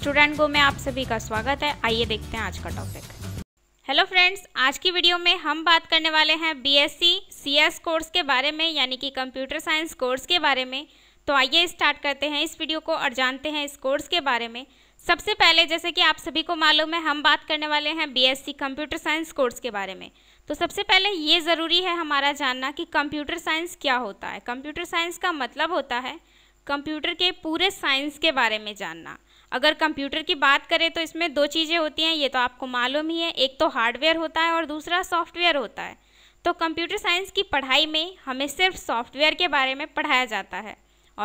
student go में आप सभी का स्वागत है आइए देखते हैं आज का टॉपिक हेलो फ्रेंड्स आज की वीडियो में हम बात करने वाले हैं बीएससी सीएस कोर्स के बारे में यानी कि कंप्यूटर साइंस कोर्स के बारे में तो आइए स्टार्ट करते हैं इस वीडियो को और जानते हैं इस कोर्स के बारे में सबसे पहले जैसे कि आप सभी को मालूम है हम बात करने वाले हैं बीएससी कंप्यूटर साइंस कोर्स के बारे में तो सबसे पहले ये ज़रूरी है हमारा जानना कि कंप्यूटर साइंस क्या होता है कंप्यूटर साइंस का मतलब होता है कंप्यूटर के पूरे साइंस के बारे में जानना अगर कंप्यूटर की बात करें तो इसमें दो चीज़ें होती हैं ये तो आपको मालूम ही है एक तो हार्डवेयर होता है और दूसरा सॉफ्टवेयर होता है तो कंप्यूटर साइंस की पढ़ाई में हमें सिर्फ सॉफ्टवेयर के बारे में पढ़ाया जाता है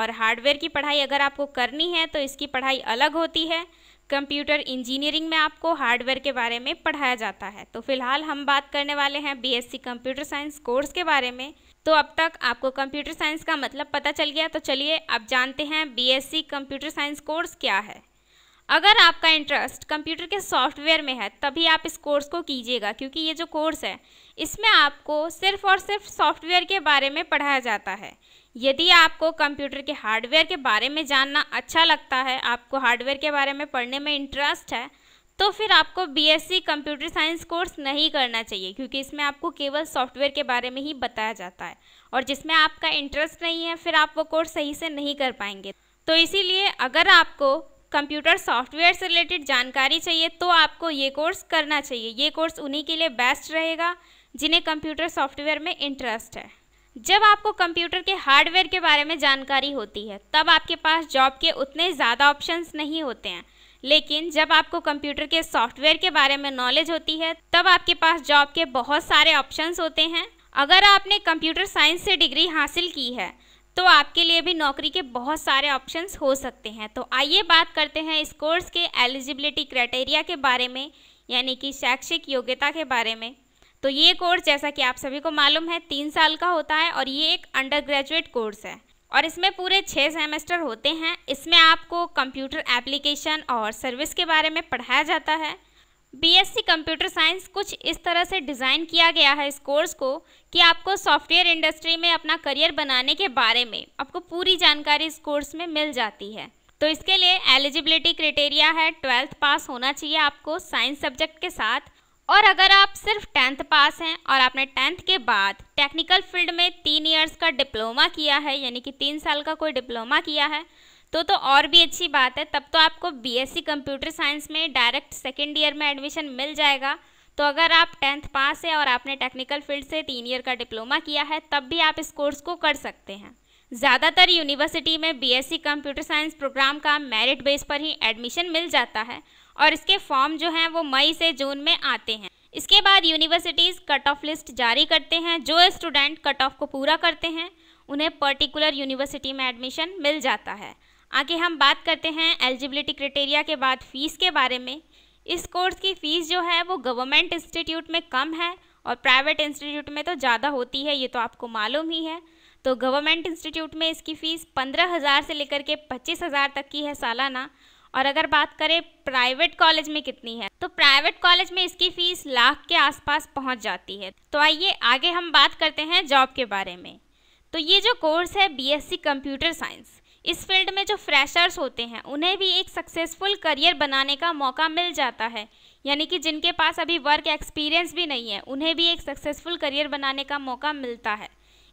और हार्डवेयर की पढ़ाई अगर आपको करनी है तो इसकी पढ़ाई अलग होती है कंप्यूटर इंजीनियरिंग में आपको हार्डवेयर के बारे में पढ़ाया जाता है तो फिलहाल हम बात करने वाले हैं बीएससी कंप्यूटर साइंस कोर्स के बारे में तो अब तक आपको कंप्यूटर साइंस का मतलब पता चल गया तो चलिए अब जानते हैं बीएससी कंप्यूटर साइंस कोर्स क्या है अगर आपका इंटरेस्ट कंप्यूटर के सॉफ्टवेयर में है तभी आप इस कोर्स को कीजिएगा क्योंकि ये जो कोर्स है इसमें आपको सिर्फ और सिर्फ सॉफ्टवेयर के बारे में पढ़ाया जाता है यदि आपको कंप्यूटर के हार्डवेयर के बारे में जानना अच्छा लगता है आपको हार्डवेयर के बारे में पढ़ने में इंटरेस्ट है तो फिर आपको सी कंप्यूटर साइंस कोर्स नहीं करना चाहिए क्योंकि इसमें आपको केवल सॉफ्टवेयर के बारे में ही बताया जाता है और जिसमें आपका इंटरेस्ट नहीं है फिर आप वो कोर्स सही से नहीं कर पाएंगे तो इसीलिए अगर आपको कंप्यूटर सॉफ्टवेयर से रिलेटेड जानकारी चाहिए तो आपको ये कोर्स करना चाहिए ये कोर्स उन्हीं के लिए बेस्ट रहेगा जिन्हें कंप्यूटर सॉफ्टवेयर में इंटरेस्ट है जब आपको कंप्यूटर के हार्डवेयर के बारे में जानकारी होती है तब आपके पास जॉब के उतने ज़्यादा ऑप्शंस नहीं होते हैं लेकिन जब आपको कंप्यूटर के सॉफ्टवेयर के बारे में नॉलेज होती है तब आपके पास जॉब के बहुत सारे ऑप्शंस होते हैं अगर आपने कंप्यूटर साइंस से डिग्री हासिल की है तो आपके लिए भी नौकरी के बहुत सारे ऑप्शंस हो सकते हैं तो आइए बात करते हैं इस कोर्स के एलिजिबिलिटी क्राइटेरिया के बारे में यानी कि शैक्षिक योग्यता के बारे में तो ये कोर्स जैसा कि आप सभी को मालूम है तीन साल का होता है और ये एक अंडर ग्रेजुएट कोर्स है और इसमें पूरे छः सेमेस्टर होते हैं इसमें आपको कंप्यूटर एप्लीकेशन और सर्विस के बारे में पढ़ाया जाता है बीएससी कंप्यूटर साइंस कुछ इस तरह से डिज़ाइन किया गया है इस कोर्स को कि आपको सॉफ्टवेयर इंडस्ट्री में अपना करियर बनाने के बारे में आपको पूरी जानकारी इस कोर्स में मिल जाती है तो इसके लिए एलिजिबिलिटी क्राइटेरिया है ट्वेल्थ पास होना चाहिए आपको साइंस सब्जेक्ट के साथ और अगर आप सिर्फ टेंथ पास हैं और आपने टेंथ के बाद टेक्निकल फील्ड में तीन ईयर्स का डिप्लोमा किया है यानी कि तीन साल का कोई डिप्लोमा किया है तो तो और भी अच्छी बात है तब तो आपको बीएससी कंप्यूटर साइंस में डायरेक्ट सेकेंड ईयर में एडमिशन मिल जाएगा तो अगर आप टेंथ पास है और आपने टेक्निकल फील्ड से तीन ईयर का डिप्लोमा किया है तब भी आप इस कोर्स को कर सकते हैं ज़्यादातर यूनिवर्सिटी में बीएससी कंप्यूटर साइंस प्रोग्राम का मेरिट बेस पर ही एडमिशन मिल जाता है और इसके फॉर्म जो हैं वो मई से जून में आते हैं इसके बाद यूनिवर्सिटीज़ कट ऑफ लिस्ट जारी करते हैं जो स्टूडेंट कट ऑफ को पूरा करते हैं उन्हें पर्टिकुलर यूनिवर्सिटी में एडमिशन मिल जाता है आगे हम बात करते हैं एलिजिबिलिटी क्राइटेरिया के बाद फ़ीस के बारे में इस कोर्स की फ़ीस जो है वो गवर्नमेंट इंस्टीट्यूट में कम है और प्राइवेट इंस्टीट्यूट में तो ज़्यादा होती है ये तो आपको मालूम ही है तो गवर्नमेंट इंस्टीट्यूट में इसकी फ़ीस पंद्रह हज़ार से लेकर के पच्चीस हज़ार तक की है सालाना और अगर बात करें प्राइवेट कॉलेज में कितनी है तो प्राइवेट कॉलेज में इसकी फ़ीस लाख के आसपास पहुंच जाती है तो आइए आगे हम बात करते हैं जॉब के बारे में तो ये जो कोर्स है बीएससी कंप्यूटर साइंस इस फील्ड में जो फ्रेशर्स होते हैं उन्हें भी एक सक्सेसफुल करियर बनाने का मौका मिल जाता है यानी कि जिनके पास अभी वर्क एक्सपीरियंस भी नहीं है उन्हें भी एक सक्सेसफुल करियर बनाने का मौका मिलता है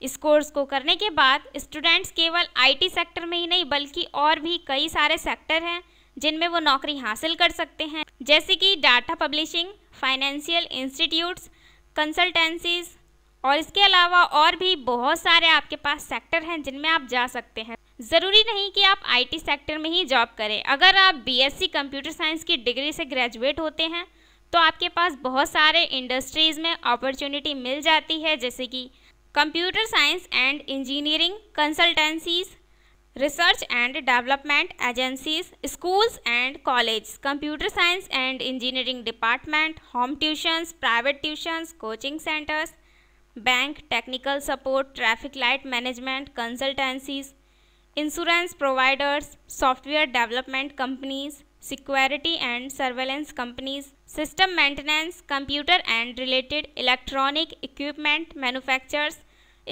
इस कोर्स को करने के बाद स्टूडेंट्स केवल आईटी सेक्टर में ही नहीं बल्कि और भी कई सारे सेक्टर हैं जिनमें वो नौकरी हासिल कर सकते हैं जैसे कि data publishing financial institutes consultancies और इसके अलावा और भी बहुत सारे आपके पास सेक्टर हैं जिनमें आप जा सकते हैं ज़रूरी नहीं कि आप आईटी सेक्टर में ही जॉब करें अगर आप बीएससी कंप्यूटर साइंस की डिग्री से ग्रेजुएट होते हैं तो आपके पास बहुत सारे इंडस्ट्रीज़ में अपॉर्चुनिटी मिल जाती है जैसे कि computer science and engineering consultancies research and development agencies schools and college computer science and engineering department home tuitions private tuitions coaching centres bank technical support traffic light management consultancies insurance providers software development companies security and surveillance companies system maintenance computer and related electronic equipment manufacturers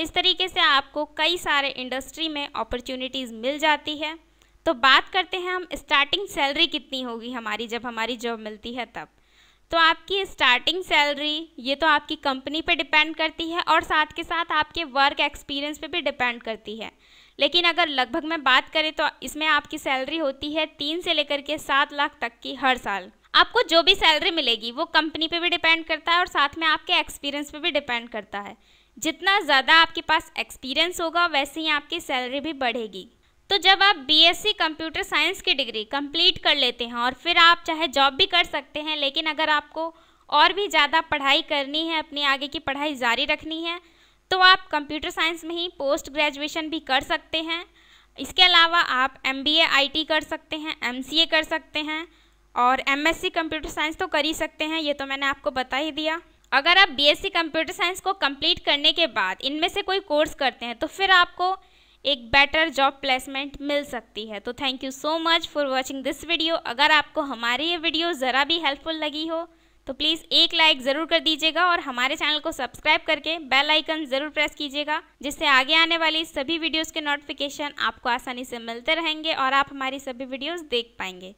इस तरीके से आपको कई सारे industry में opportunities मिल जाती है तो बात करते हैं हम स्टार्टिंग सैलरी कितनी होगी हमारी जब हमारी जॉब मिलती है तब तो आपकी स्टार्टिंग सैलरी ये तो आपकी कंपनी पे डिपेंड करती है और साथ के साथ आपके वर्क एक्सपीरियंस पे भी डिपेंड करती है लेकिन अगर लगभग में बात करें तो इसमें आपकी सैलरी होती है तीन से लेकर के सात लाख तक की हर साल आपको जो भी सैलरी मिलेगी वो कंपनी पे भी डिपेंड करता है और साथ में आपके एक्सपीरियंस पे भी डिपेंड करता है जितना ज़्यादा आपके पास एक्सपीरियंस होगा वैसे ही आपकी सैलरी भी बढ़ेगी तो जब आप बीएससी e कंप्यूटर साइंस की डिग्री कंप्लीट कर लेते हैं और फिर आप चाहे जॉब भी कर सकते हैं लेकिन अगर आपको और भी ज़्यादा पढ़ाई करनी है अपनी आगे की पढ़ाई जारी रखनी है तो आप कंप्यूटर साइंस में ही पोस्ट ग्रेजुएशन भी कर सकते हैं इसके अलावा आप एम बी आई कर सकते हैं एम कर सकते हैं और एम कंप्यूटर साइंस तो कर ही सकते हैं ये तो मैंने आपको बता ही दिया अगर आप बीएससी कंप्यूटर साइंस को कंप्लीट करने के बाद इनमें से कोई कोर्स करते हैं तो फिर आपको एक बेटर जॉब प्लेसमेंट मिल सकती है तो thank you so much for watching this video अगर आपको हमारी ये वीडियो ज़रा भी हेल्पफुल लगी हो तो प्लीज़ एक लाइक ज़रूर कर दीजिएगा और हमारे चैनल को सब्सक्राइब करके बेल आइकन ज़रूर प्रेस कीजिएगा जिससे आगे आने वाली सभी वीडियोज़ के नोटिफिकेशन आपको आसानी से मिलते रहेंगे और आप हमारी सभी वीडियोज़ देख पाएंगे